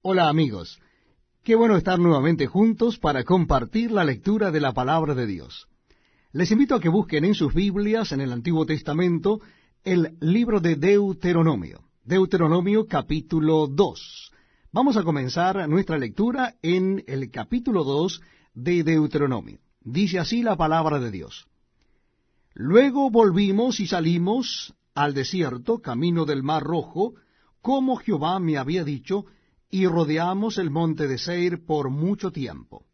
Hola amigos, qué bueno estar nuevamente juntos para compartir la lectura de la palabra de Dios. Les invito a que busquen en sus Biblias, en el Antiguo Testamento, el libro de Deuteronomio, Deuteronomio capítulo 2. Vamos a comenzar nuestra lectura en el capítulo 2 de Deuteronomio. Dice así la palabra de Dios. Luego volvimos y salimos al desierto, camino del mar rojo, como Jehová me había dicho, y rodeamos el monte de Seir por mucho tiempo.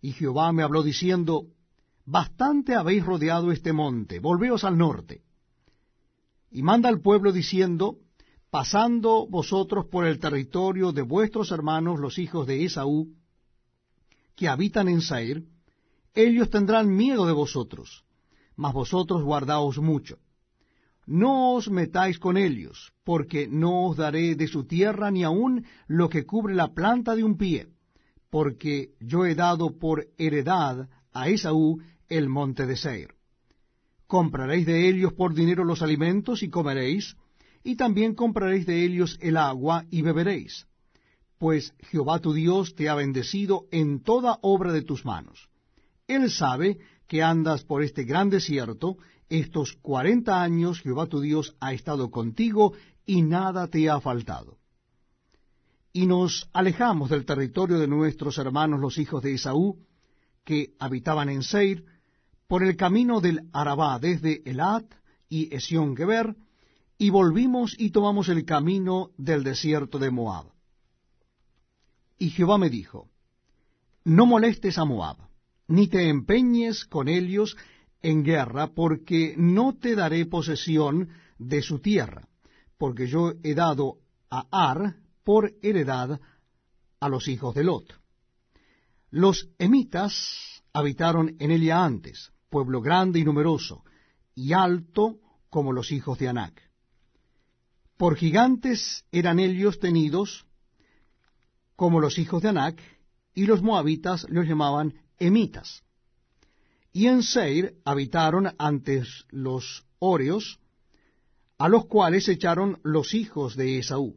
Y Jehová me habló diciendo, Bastante habéis rodeado este monte, volveos al norte. Y manda al pueblo diciendo, Pasando vosotros por el territorio de vuestros hermanos los hijos de Esaú, que habitan en Seir, ellos tendrán miedo de vosotros, mas vosotros guardaos mucho. No os metáis con ellos, porque no os daré de su tierra ni aun lo que cubre la planta de un pie, porque yo he dado por heredad a Esaú el monte de Seir. Compraréis de ellos por dinero los alimentos y comeréis, y también compraréis de ellos el agua y beberéis, pues Jehová tu Dios te ha bendecido en toda obra de tus manos. Él sabe que andas por este gran desierto, estos cuarenta años Jehová tu Dios ha estado contigo y nada te ha faltado. Y nos alejamos del territorio de nuestros hermanos los hijos de Esaú, que habitaban en Seir, por el camino del Arabá desde Elat y Esión Geber, y volvimos y tomamos el camino del desierto de Moab. Y Jehová me dijo, No molestes a Moab ni te empeñes con ellos en guerra, porque no te daré posesión de su tierra, porque yo he dado a Ar por heredad a los hijos de Lot. Los emitas habitaron en ella antes, pueblo grande y numeroso, y alto como los hijos de Anac. Por gigantes eran ellos tenidos como los hijos de Anac, y los moabitas los llamaban emitas. Y en Seir habitaron antes los Oreos, a los cuales echaron los hijos de Esaú,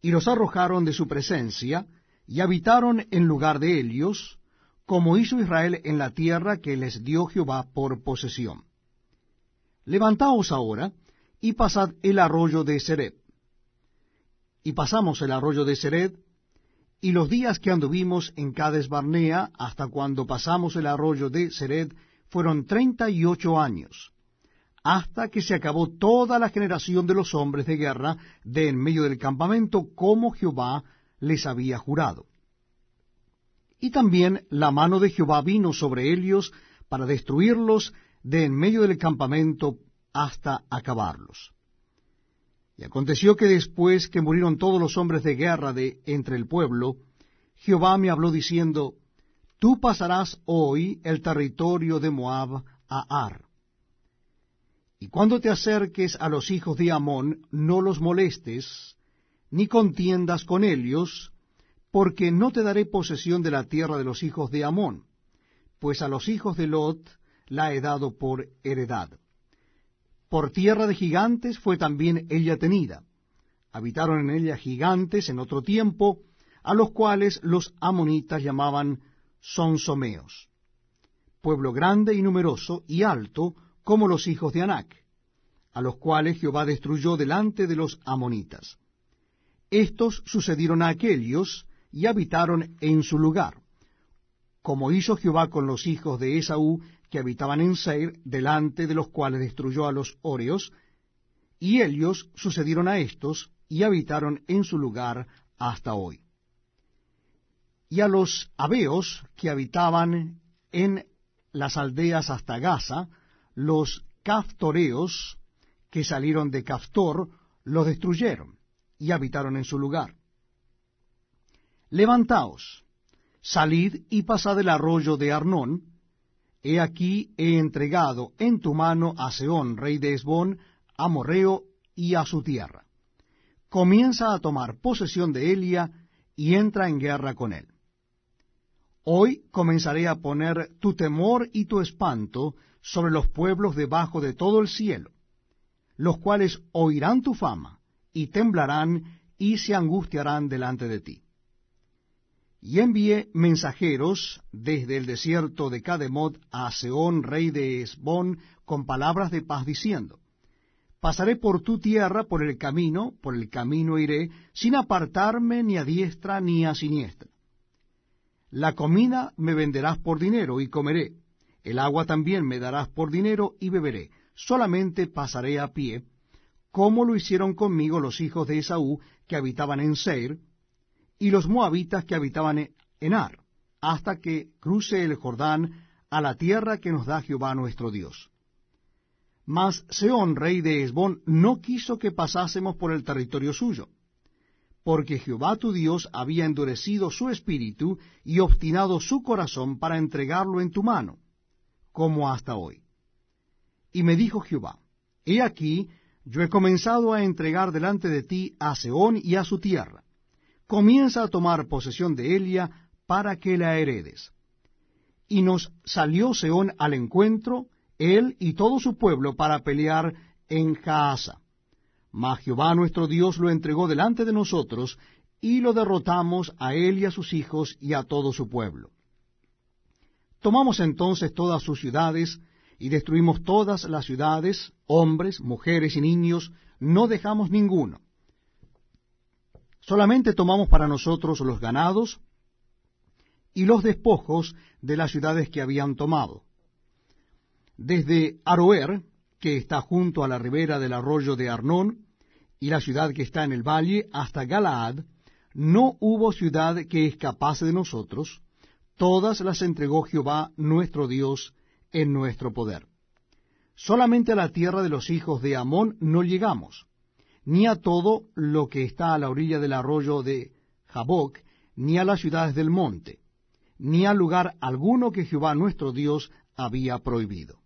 y los arrojaron de su presencia, y habitaron en lugar de ellos, como hizo Israel en la tierra que les dio Jehová por posesión. Levantaos ahora, y pasad el arroyo de Sered. Y pasamos el arroyo de Sered, y los días que anduvimos en Cades Barnea hasta cuando pasamos el arroyo de Sered fueron treinta y ocho años, hasta que se acabó toda la generación de los hombres de guerra de en medio del campamento, como Jehová les había jurado. Y también la mano de Jehová vino sobre ellos para destruirlos de en medio del campamento hasta acabarlos. Y aconteció que después que murieron todos los hombres de guerra de entre el pueblo, Jehová me habló diciendo, Tú pasarás hoy el territorio de Moab a Ar. Y cuando te acerques a los hijos de Amón, no los molestes, ni contiendas con ellos, porque no te daré posesión de la tierra de los hijos de Amón, pues a los hijos de Lot la he dado por heredad. Por tierra de gigantes fue también ella tenida. Habitaron en ella gigantes en otro tiempo, a los cuales los amonitas llamaban sonsomeos. Pueblo grande y numeroso y alto, como los hijos de Anac, a los cuales Jehová destruyó delante de los amonitas. Estos sucedieron a aquellos y habitaron en su lugar, como hizo Jehová con los hijos de Esaú que habitaban en Seir, delante de los cuales destruyó a los Oreos, y ellos sucedieron a estos, y habitaron en su lugar hasta hoy. Y a los Abeos, que habitaban en las aldeas hasta Gaza, los Caftoreos, que salieron de Caftor, los destruyeron, y habitaron en su lugar. Levantaos, salid y pasad el arroyo de Arnón, He aquí he entregado en tu mano a Seón, rey de Esbón, a Morreo y a su tierra. Comienza a tomar posesión de Elia y entra en guerra con él. Hoy comenzaré a poner tu temor y tu espanto sobre los pueblos debajo de todo el cielo, los cuales oirán tu fama y temblarán y se angustiarán delante de ti y envié mensajeros desde el desierto de Cademot a Seón, rey de Esbón, con palabras de paz diciendo, Pasaré por tu tierra, por el camino, por el camino iré, sin apartarme ni a diestra ni a siniestra. La comida me venderás por dinero y comeré, el agua también me darás por dinero y beberé, solamente pasaré a pie, como lo hicieron conmigo los hijos de Esaú que habitaban en Seir, y los moabitas que habitaban en Ar, hasta que cruce el Jordán a la tierra que nos da Jehová nuestro Dios. Mas Seón, rey de Esbón, no quiso que pasásemos por el territorio suyo, porque Jehová tu Dios había endurecido su espíritu y obstinado su corazón para entregarlo en tu mano, como hasta hoy. Y me dijo Jehová, He aquí, yo he comenzado a entregar delante de ti a Seón y a su tierra comienza a tomar posesión de Elia para que la heredes. Y nos salió Seón al encuentro, él y todo su pueblo, para pelear en Jaasa. Mas Jehová nuestro Dios lo entregó delante de nosotros, y lo derrotamos a él y a sus hijos y a todo su pueblo. Tomamos entonces todas sus ciudades, y destruimos todas las ciudades, hombres, mujeres y niños, no dejamos ninguno. Solamente tomamos para nosotros los ganados y los despojos de las ciudades que habían tomado. Desde Aroer, que está junto a la ribera del arroyo de Arnón, y la ciudad que está en el valle, hasta Galaad, no hubo ciudad que escapase de nosotros, todas las entregó Jehová nuestro Dios en nuestro poder. Solamente a la tierra de los hijos de Amón no llegamos, ni a todo lo que está a la orilla del arroyo de Jaboc, ni a las ciudades del monte, ni a lugar alguno que Jehová nuestro Dios había prohibido.